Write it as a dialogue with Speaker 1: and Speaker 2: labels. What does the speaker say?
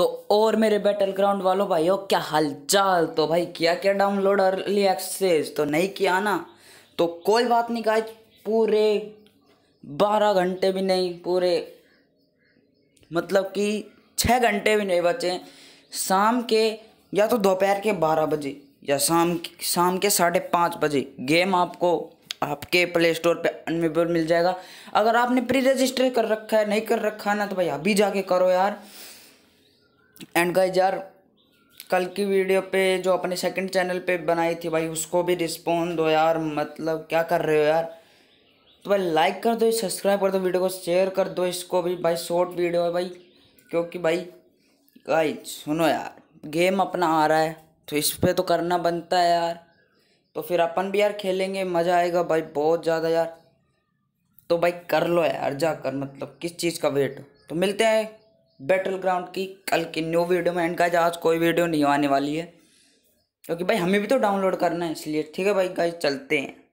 Speaker 1: तो और मेरे बैटल ग्राउंड वालों भाइयों क्या हालचाल तो भाई किया क्या डाउनलोड अर्ली एक्सेस तो नहीं किया ना तो कोई बात नहीं गाइज पूरे बारह घंटे भी नहीं पूरे मतलब कि छः घंटे भी नहीं बचे शाम के या तो दोपहर के बारह बजे या शाम शाम के साढ़े पाँच बजे गेम आपको आपके प्ले स्टोर पर अनमेबल मिल जाएगा अगर आपने प्री रजिस्टर कर रखा है नहीं कर रखा ना तो भाई अभी जाके करो यार एंड गाइज यार कल की वीडियो पे जो अपने सेकंड चैनल पे बनाई थी भाई उसको भी रिस्पॉन्ड दो यार मतलब क्या कर रहे हो यार तो भाई लाइक कर दो सब्सक्राइब कर दो वीडियो को शेयर कर दो इसको भी भाई शॉर्ट वीडियो है भाई क्योंकि भाई गाई सुनो यार गेम अपना आ रहा है तो इस पर तो करना बनता है यार तो फिर अपन भी यार खेलेंगे मज़ा आएगा भाई बहुत ज़्यादा यार तो भाई कर लो यार जाकर मतलब किस चीज़ का वेट तो मिलते हैं बैटल ग्राउंड की कल की न्यू वीडियो में इनका आज कोई वीडियो नहीं आने वाली है क्योंकि भाई हमें भी तो डाउनलोड करना है इसलिए ठीक है भाई गाइज चलते हैं